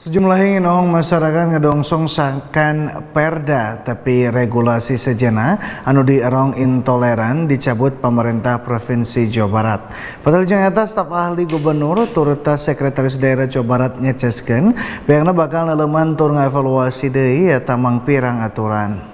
Sejumlah yang hinohong masyarakat ngedongsong sangkan perda tapi regulasi sejena anu erong intoleran dicabut pemerintah Provinsi Jawa Barat. Padahal yang atas staf ahli gubernur turut sekretaris daerah Jawa Barat ngeceskeun beangna bakal neleuman tur ngaevaluasi ya tamang pirang aturan.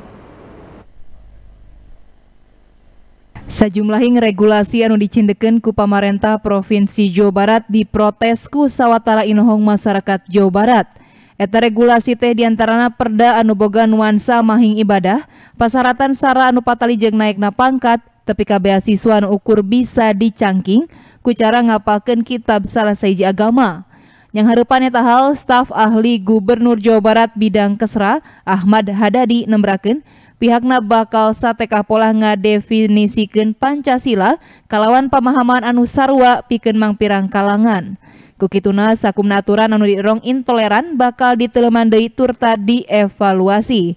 Sejumlah regulasi anu dicindeken ku pamarentah Provinsi Jawa Barat diprotes ku sawatara inohong masyarakat Jawa Barat. Eta regulasi teh diantarana perda anu boga nuansa mahing ibadah, pasaratan sara anu patali naik na pangkat, tapi beasiswa anu ukur bisa dicangking, ku cara ngapalkeun kitab salah saiji agama. Yang harapannya tahal staf ahli Gubernur Jawa Barat bidang kesra Ahmad Hadadi nembraken, pihakna bakal satekah pola ngadefinisikan Pancasila kalawan pemahaman anu sarwa piken mangpirang kalangan. Kukituna sakumna naturan anu dirong intoleran bakal diteleman deui turta dievaluasi.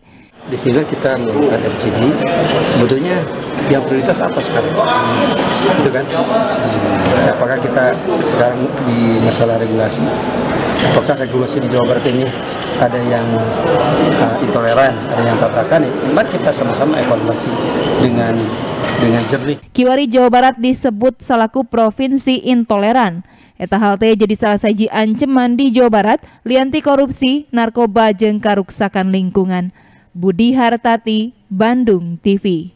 Di sini kita melakukan RCD, sebetulnya yang prioritas apa sekarang? Itu kan? Hmm. Apakah kita sekarang di masalah regulasi? Apakah regulasi di Jawa Barat ini ada yang uh, toleran ada yang katakan mari kita sama-sama evaluasi dengan dengan jernih Kiwari Jawa Barat disebut selaku provinsi intoleran Eta halte jadi salah saji ancaman di Jawa Barat lianti korupsi, narkoba jeng karuksakan lingkungan. Budi Hartati, Bandung TV.